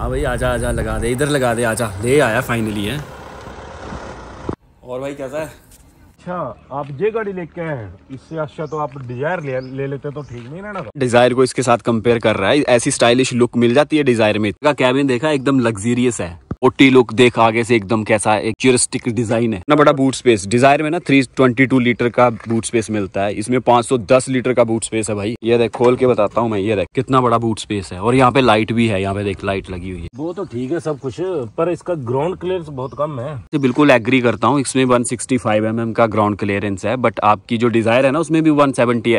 हाँ भाई आजा आजा लगा दे इधर लगा दे आजा ले आया फाइनली है और भाई कैसा है अच्छा आप ये गाड़ी लेके आए हैं इससे अच्छा तो आप डिजायर ले, ले लेते तो ठीक नहीं ना डिजायर को इसके साथ कंपेयर कर रहा है ऐसी स्टाइलिश लुक मिल जाती है डिजायर में इसका कैबिन देखा एकदम लग्जीरियस है ओटी लुक देख आगे से एकदम कैसा है एक च्यूरिस्टिक डिजाइन है ना बड़ा बूट स्पेस डिजायर में ना थ्री ट्वेंटी टू लीटर का बूट स्पेस मिलता है इसमें पांच सौ दस लीटर का बूट स्पेस है भाई ये देख खोल के बताता हूँ मैं ये देख कितना बड़ा बूट स्पेस है और यहाँ पे लाइट भी है यहाँ पे देख लाइट लगी हुई है वो तो ठीक है सब कुछ पर इसका ग्राउंड क्लियर बहुत कम है तो बिल्कुल एग्री करता हूँ इसमें वन सिक्सटी mm का ग्राउंड क्लियरेंस है बट आपकी जो डिजायर है ना उसमें भी वन सेवेंटी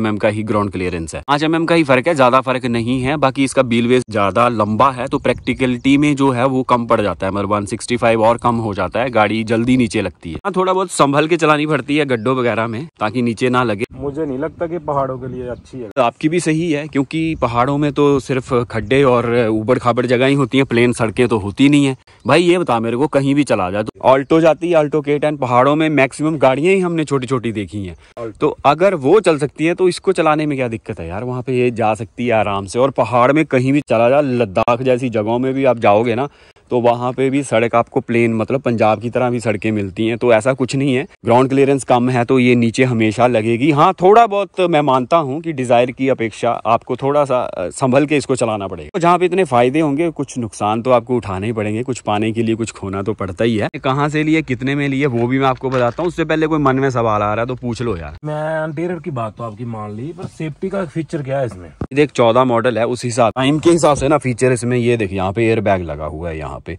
mm का ही ग्राउंड क्लियरेंस है पांच एम mm का ही फर्क है ज्यादा फर्क नहीं है बाकी इसका बिलवेस ज्यादा लंबा है तो प्रैक्टिकलिटी में जो है वो कम पड़ जाता है मतलब 165 और कम हो जाता है गाड़ी जल्दी नीचे लगती है हाँ, थोड़ा बहुत संभल के चलानी पड़ती है गड्ढो वगैरह में ताकि नीचे ना लगे मुझे नहीं लगता कि पहाड़ों के लिए अच्छी है तो आपकी भी सही है क्योंकि पहाड़ों में तो सिर्फ खड्डे और उबड़ खाबड़ जगह ही होती है प्लेन सड़कें तो होती नहीं है भाई ये बता मेरे को कहीं भी चला जाए तो ऑल्टो जाती है ऑल्टो के टेन पहाड़ों में मैक्सिमम गाड़ियां ही हमने छोटी छोटी देखी हैं तो अगर वो चल सकती है तो इसको चलाने में क्या दिक्कत है यार वहाँ पे ये जा सकती है आराम से और पहाड़ में कहीं भी चला जाए लद्दाख जैसी जगहों में भी आप जाओगे ना तो वहाँ पे भी सड़क आपको प्लेन मतलब पंजाब की तरह भी सड़कें मिलती हैं तो ऐसा कुछ नहीं है ग्राउंड क्लियरेंस कम है तो ये नीचे हमेशा लगेगी हाँ थोड़ा बहुत मैं मानता हूँ कि डिज़ायर की अपेक्षा आपको थोड़ा सा संभल के इसको चलाना पड़ेगा तो जहाँ पे इतने फ़ायदे होंगे कुछ नुकसान तो आपको उठाने ही पड़ेंगे कुछ पाने के लिए कुछ खोना तो पड़ता ही है कहाँ से लिए कितने में लिए वो भी मैं आपको बताता हूँ उससे पहले कोई मन में सवाल आ रहा है तो पूछ लो यार मैं की बात तो आपकी मान ली पर सेफ्टी का फीचर क्या है इसमें देख चौदह मॉडल है उस हिसाब टाइम के हिसाब से ना फीचर इसमें ये देख यहाँ पे एयर बैग लगा हुआ है यहाँ यहाँ पे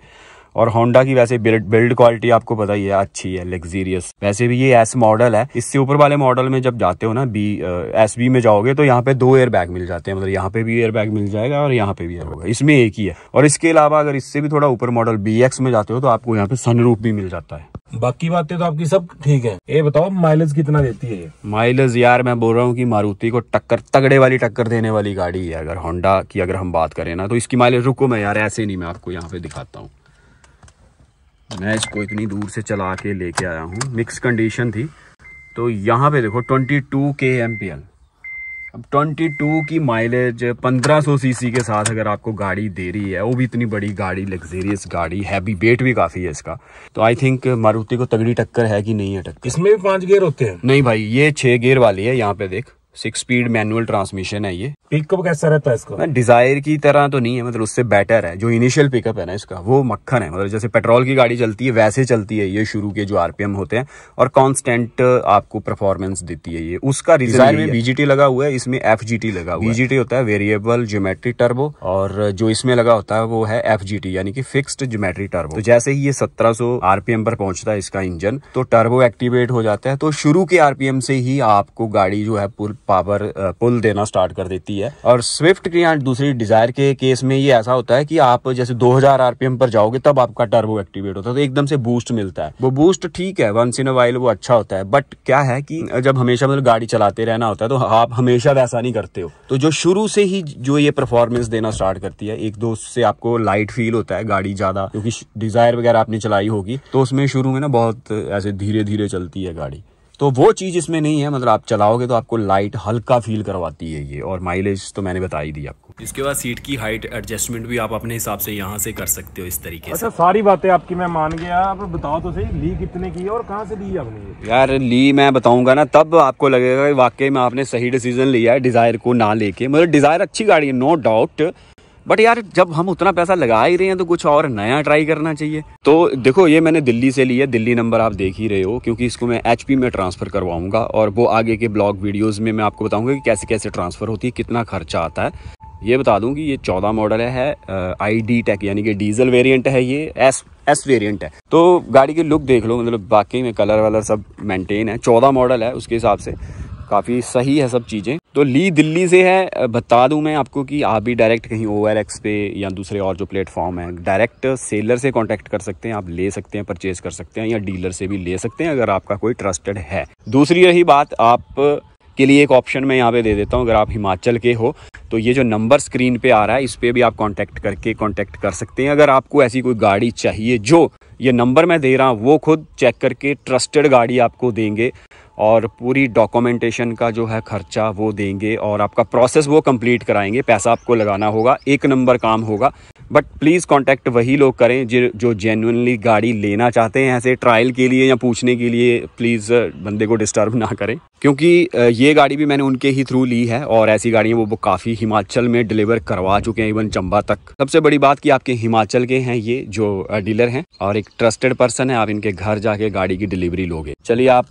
और होंडा की वैसे बिल्ड बिल्ड क्वालिटी आपको पता ही है अच्छी है लग्जीरियस वैसे भी ये एस मॉडल है इससे ऊपर वाले मॉडल में जब जाते हो ना बी एस बी में जाओगे तो यहाँ पे दो एयर बैग मिल जाते हैं मतलब यहाँ पे भी एयर बैग मिल जाएगा और यहाँ पे भी एयर होगा इसमें एक ही है और इसके अलावा अगर इससे भी थोड़ा ऊपर मॉडल बी एक्स में जाते हो तो आपको यहाँ पे सनरूफ भी मिल जाता है बाकी बातें तो आपकी सब ठीक है ये बताओ माइलेज कितना देती है माइलेज यार मैं बोल रहा हूँ कि मारुति को टक्कर तगड़े वाली टक्कर देने वाली गाड़ी है अगर होंडा की अगर हम बात करें ना तो इसकी माइलेज रुको मैं यार ऐसे नहीं मैं आपको यहाँ पे दिखाता हूँ मैं इसको इतनी दूर से चला के लेके आया हूँ मिक्स कंडीशन थी तो यहाँ पे देखो twenty two K M P L अब 22 की माइलेज 1500 सीसी के साथ अगर आपको गाड़ी दे रही है वो भी इतनी बड़ी गाड़ी लग्जेरियस गाड़ी हैवी वेट भी काफ़ी है इसका तो आई थिंक मारुति को तगड़ी टक्कर है कि नहीं है टक्कर इसमें भी पांच गेयर होते हैं नहीं भाई ये छह गेयर वाली है यहाँ पे देख सिक्स स्पीड मैनुअल ट्रांसमिशन है ये पिकअप कैसा रहता है इसका डिजायर की तरह तो नहीं है मतलब उससे बेटर है जो इनिशियल पिकअप है ना इसका वो मक्खन है मतलब जैसे पेट्रोल की गाड़ी चलती है वैसे चलती है ये शुरू के जो आरपीएम होते हैं और कॉन्स्टेंट आपको परफॉर्मेंस देती है ये उसका डिजायर में बीजीटी लगा हुआ है इसमें एफ लगा हुआ बीजीटी होता है वेरिएबल ज्योमेट्री टर्बो और जो इसमें लगा होता है वो है एफ यानी कि फिक्स्ड ज्योमेट्री टर्बो तो जैसे ही ये सत्रह आरपीएम पर पहुंचता है इसका इंजन तो टर्बो एक्टिवेट हो जाता है तो शुरू के आरपीएम से ही आपको गाड़ी जो है पावर पुल uh, देना स्टार्ट कर देती है और स्विफ्ट की या दूसरी डिजायर के केस में ये ऐसा होता है कि आप जैसे 2000 आरपीएम पर जाओगे तब आपका टर्बो एक्टिवेट होता है तो एकदम से बूस्ट मिलता है वो बूस्ट ठीक है वंस इन अ वाइल वो अच्छा होता है बट क्या है कि जब हमेशा मतलब गाड़ी चलाते रहना होता है तो आप हमेशा वैसा नहीं करते हो तो जो शुरू से ही जो ये परफॉर्मेंस देना स्टार्ट करती है एक दो से आपको लाइट फील होता है गाड़ी ज्यादा क्योंकि डिजायर वगैरह आपने चलाई होगी तो उसमें शुरू में ना बहुत ऐसे धीरे धीरे चलती है गाड़ी तो वो चीज़ इसमें नहीं है मतलब आप चलाओगे तो आपको लाइट हल्का फील करवाती है ये और माइलेज तो मैंने बता ही दी आपको इसके बाद सीट की हाइट एडजस्टमेंट भी आप अपने हिसाब से यहाँ से कर सकते हो इस तरीके अच्छा, से सारी बातें आपकी मैं मान गया आप बताओ तो सही ली कितने की है और कहाँ से ली आपने यार ली मैं बताऊंगा ना तब आपको लगेगा वाकई में आपने सही डिसीजन लिया है डिज़ायर को ना लेके मतलब डिज़ायर अच्छी गाड़ी है नो डाउट बट यार जब हम उतना पैसा लगा ही रहे हैं तो कुछ और नया ट्राई करना चाहिए तो देखो ये मैंने दिल्ली से लिया दिल्ली नंबर आप देख ही रहे हो क्योंकि इसको मैं एच में ट्रांसफ़र करवाऊँगा और वो आगे के ब्लॉग वीडियोज़ में मैं आपको बताऊंगा कि कैसे कैसे ट्रांसफ़र होती है कितना खर्चा आता है ये बता दूं कि ये चौदह मॉडल है आई डी टेक यानी कि डीजल वेरिएंट है ये एस एस वेरिएंट है तो गाड़ी की लुक देख लो मतलब बाकी में कलर वालर सब मेंटेन है चौदह मॉडल है उसके हिसाब से काफ़ी सही है सब चीज़ें तो ली दिल्ली से है बता दूं मैं आपको कि आप भी डायरेक्ट कहीं ओ पे या दूसरे और जो प्लेटफॉर्म है डायरेक्ट सेलर से कांटेक्ट कर सकते हैं आप ले सकते हैं परचेज कर सकते हैं या डीलर से भी ले सकते हैं अगर आपका कोई ट्रस्टेड है दूसरी रही बात आप के लिए एक ऑप्शन मैं यहाँ पे दे देता हूँ अगर आप हिमाचल के हो तो ये जो नंबर स्क्रीन पे आ रहा है इस पर भी आप कांटेक्ट करके कांटेक्ट कर सकते हैं अगर आपको ऐसी कोई गाड़ी चाहिए जो ये नंबर मैं दे रहा हूँ वो खुद चेक करके ट्रस्टेड गाड़ी आपको देंगे और पूरी डॉक्यूमेंटेशन का जो है खर्चा वो देंगे और आपका प्रोसेस वो कंप्लीट कराएंगे पैसा आपको लगाना होगा एक नंबर काम होगा बट प्लीज़ कॉन्टैक्ट वही लोग करें जो जो जेनुनली गाड़ी लेना चाहते हैं ऐसे ट्रायल के लिए या पूछने के लिए प्लीज़ uh, बंदे को डिस्टर्ब ना करें क्योंकि uh, ये गाड़ी भी मैंने उनके ही थ्रू ली है और ऐसी गाड़ियाँ वो, वो काफ़ी हिमाचल में डिलीवर करवा चुके हैं इवन चंबा तक सबसे बड़ी बात कि आपके हिमाचल के हैं ये जो डीलर uh, हैं और एक ट्रस्टेड पर्सन है आप इनके घर जाके गाड़ी की डिलीवरी लोगे चलिए आप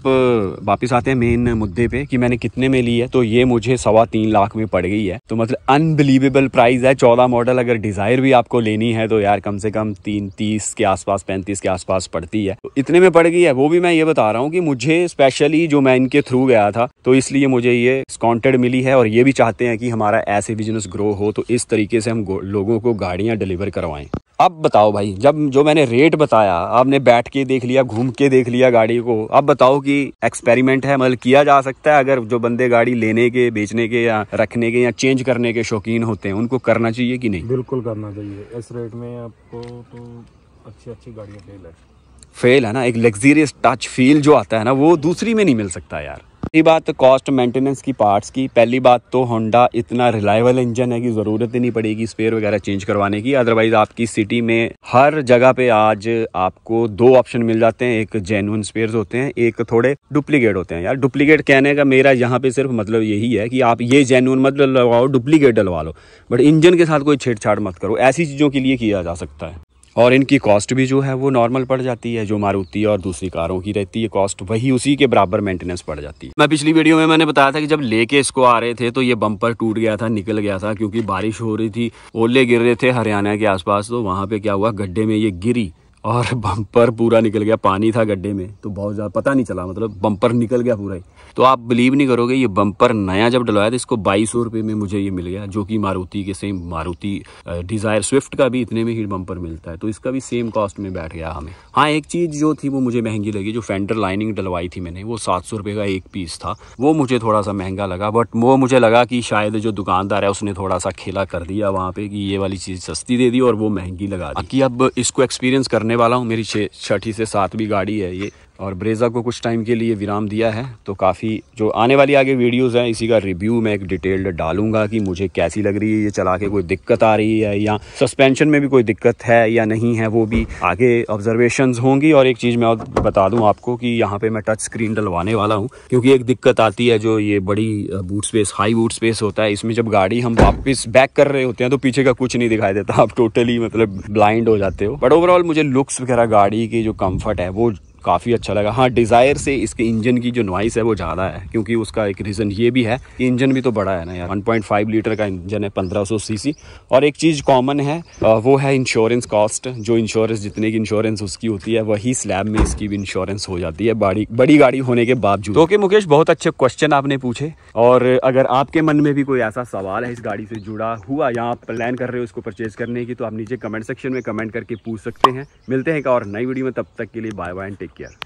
वापस आते हैं मेन मुद्दे पे कि मैंने कितने में ली है तो ये मुझे सवा तीन लाख में पड़ गई है तो मतलब अनबिलीवेबल प्राइस है चौदह मॉडल अगर डिजायर भी आप आपको लेनी है तो यार कम से कम तीन तीस के आसपास पैंतीस के आसपास पड़ती है तो इतने में पड़ गई है वो भी मैं ये बता रहा हूँ कि मुझे स्पेशली जो मैं इनके थ्रू गया था तो इसलिए मुझे ये स्कॉन्टेड मिली है और ये भी चाहते हैं कि हमारा ऐसे बिजनेस ग्रो हो तो इस तरीके से हम लोगों को गाड़ियाँ डिलीवर करवाएं अब बताओ भाई जब जो मैंने रेट बताया आपने बैठ के देख लिया घूम के देख लिया गाड़ी को अब बताओ कि एक्सपेरिमेंट है मतलब किया जा सकता है अगर जो बंदे गाड़ी लेने के बेचने के या रखने के या चेंज करने के शौकीन होते हैं उनको करना चाहिए कि नहीं बिल्कुल करना चाहिए इस रेट में आपको तो अच्छी अच्छी गाड़ियाँ फेल है फेल है ना एक लग्जीरियस टच फील जो आता है ना वो दूसरी में नहीं मिल सकता यार चौथी बात कॉस्ट मेंटेनेंस की पार्ट्स की पहली बात तो होंडा इतना रिलायबल इंजन है कि ज़रूरत ही नहीं पड़ेगी स्पेयर वगैरह चेंज करवाने की अदरवाइज़ आपकी सिटी में हर जगह पे आज आपको दो ऑप्शन मिल जाते हैं एक जेनुअन स्पेयर होते हैं एक थोड़े डुप्लीकेट होते हैं यार डुप्लीकेट कहने का मेरा यहाँ पे सिर्फ मतलब यही है कि आप ये जेनुअन मत डलवाओ डुप्लीकेट डलवा लो बट इंजन के साथ कोई छेड़छाड़ मत करो ऐसी चीज़ों के लिए किया जा सकता है और इनकी कॉस्ट भी जो है वो नॉर्मल पड़ जाती है जो मारुति और दूसरी कारों की रहती है कॉस्ट वही उसी के बराबर मेंटेनेंस पड़ जाती है मैं पिछली वीडियो में मैंने बताया था कि जब लेके इसको आ रहे थे तो ये बम्पर टूट गया था निकल गया था क्योंकि बारिश हो रही थी ओले गिर रहे थे हरियाणा के आसपास तो वहाँ पे क्या हुआ गड्ढे में ये गिरी और बम्पर पूरा निकल गया पानी था गड्ढे में तो बहुत ज़्यादा पता नहीं चला मतलब बम्पर निकल गया पूरा ही तो आप बिलीव नहीं करोगे ये बम्पर नया जब डलवाया था इसको बाईस सौ रुपये में मुझे ये मिल गया जो कि मारुति के सेम मारुति डिज़ायर स्विफ्ट का भी इतने में ही बम्पर मिलता है तो इसका भी सेम कॉस्ट में बैठ गया हमें हाँ एक चीज़ जो थी वो मुझे महंगी लगी जो फेंडर लाइनिंग डलवाई थी मैंने वो सात सौ का एक पीस था वो मुझे थोड़ा सा महंगा लगा बट वो मुझे लगा कि शायद जो दुकानदार है उसने थोड़ा सा खेला कर दिया वहाँ पर कि ये वाली चीज़ सस्ती दे दी और वो महंगी लगा दी अब इसको एक्सपीरियंस करने वाला हूँ मेरी छठी से सातवीं गाड़ी है ये और ब्रेज़ा को कुछ टाइम के लिए विराम दिया है तो काफ़ी जो आने वाली आगे वीडियोस हैं इसी का रिव्यू मैं एक डिटेल्ड डालूंगा कि मुझे कैसी लग रही है ये चला के कोई दिक्कत आ रही है या सस्पेंशन में भी कोई दिक्कत है या नहीं है वो भी आगे ऑब्जर्वेशन होंगी और एक चीज़ मैं और बता दूँ आपको कि यहाँ पर मैं टच स्क्रीन डलवाने वाला हूँ क्योंकि एक दिक्कत आती है जो ये बड़ी boot space high boot space होता है इसमें जब गाड़ी हम वापस बैक कर रहे होते हैं तो पीछे का कुछ नहीं दिखाई देता आप टोटली मतलब ब्लाइंड हो जाते हो बट ओवरऑल मुझे लुक्स वगैरह गाड़ी की जो कम्फर्ट है वो काफ़ी अच्छा लगा हाँ डिज़ायर से इसके इंजन की जो नॉइस है वो ज़्यादा है क्योंकि उसका एक रीज़न ये भी है कि इंजन भी तो बड़ा है ना यार 1.5 लीटर का इंजन है 1500 सीसी और एक चीज़ कॉमन है वो है इंश्योरेंस कॉस्ट जो इंश्योरेंस जितने की इंश्योरेंस उसकी होती है वही स्लैब में इसकी भी इंश्योरेंस हो जाती है बड़ी बड़ी गाड़ी होने के बावजूद ओके तो मुकेश बहुत अच्छे क्वेश्चन आपने पूछे और अगर आपके मन में भी कोई ऐसा सवाल है इस गाड़ी से जुड़ा हुआ या आप प्लान कर रहे हो इसको परचेज करने की तो आप नीचे कमेंट सेक्शन में कमेंट करके पूछ सकते हैं मिलते हैं एक और नई वीडियो में तब तक के लिए बाय बाय टेक quiero.